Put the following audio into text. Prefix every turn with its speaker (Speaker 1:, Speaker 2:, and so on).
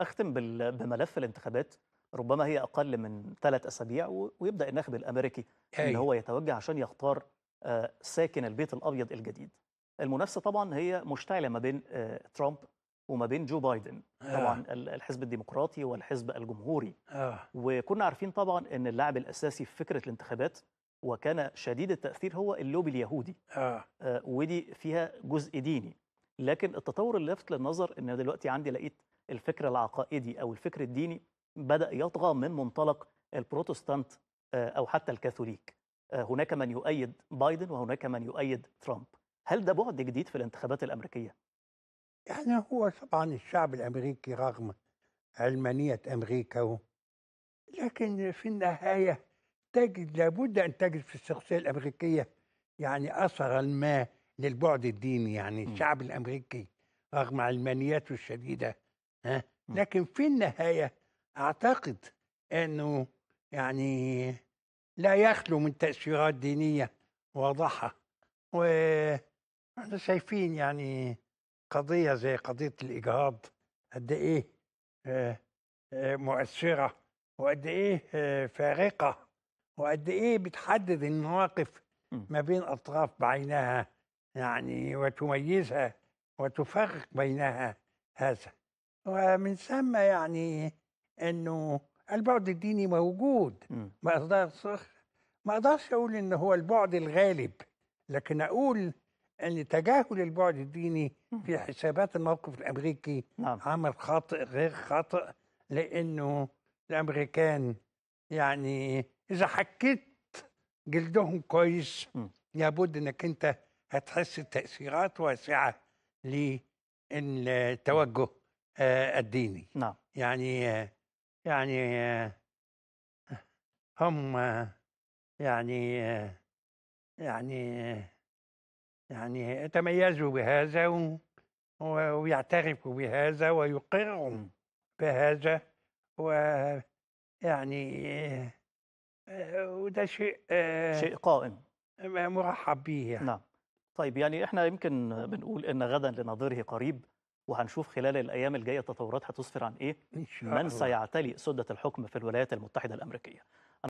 Speaker 1: اختم بملف الانتخابات ربما هي اقل من ثلاث اسابيع ويبدا الناخب الامريكي أي. ان أيوه. هو يتوجه عشان يختار آه، ساكن البيت الابيض الجديد المنافسه طبعا هي مشتعله ما بين آه، ترامب وما بين جو بايدن طبعا آه. الحزب الديمقراطي والحزب الجمهوري وكنا عارفين طبعا ان اللاعب الاساسي في فكره الانتخابات وكان شديد التاثير هو اللوبي اليهودي ودي فيها جزء ديني لكن التطور اللي لفت للنظر ان دلوقتي عندي لقيت الفكر العقائدي او الفكر الديني بدا يطغى من منطلق البروتستانت آه، او حتى الكاثوليك آه، هناك من يؤيد بايدن وهناك من يؤيد ترامب هل ده بعد جديد في الانتخابات الامريكيه
Speaker 2: يعني هو طبعا الشعب الامريكي رغم علمانيه امريكا لكن في النهايه تجد لابد ان تجد في الشخصيه الامريكيه يعني اثرا ما للبعد الديني يعني الشعب الامريكي رغم علمانياته الشديده ها لكن في النهايه اعتقد انه يعني لا يخلو من تاثيرات دينيه واضحه واحنا شايفين يعني قضيه زي قضيه الاجهاض قد ايه آه، آه، مؤثره وقد ايه آه، فارقه وقد ايه بتحدد المواقف ما بين اطراف بعينها يعني وتميزها وتفرق بينها هذا ومن ثم يعني انه البعد الديني موجود ما اقدرش ما اقدرش اقول ان هو البعد الغالب لكن اقول ان تجاهل البعد الديني في حسابات الموقف الامريكي نعم. عمل خاطئ غير خاطئ لانه الامريكان يعني اذا حكيت جلدهم كويس لابد انك انت هتحس التاثيرات واسعه للتوجه آه، الديني نعم يعني يعني آه، هم يعني يعني يعني تميزوا بهذا ويعترفوا بهذا ويقروا بهذا ويعني آه، وده
Speaker 1: شيء شيء قائم مرحب به يعني. نعم طيب يعني احنا يمكن بنقول ان غدا لناظره قريب وهنشوف خلال الايام الجايه التطورات هتسفر عن ايه من سيعتلي سده الحكم في الولايات المتحده الامريكيه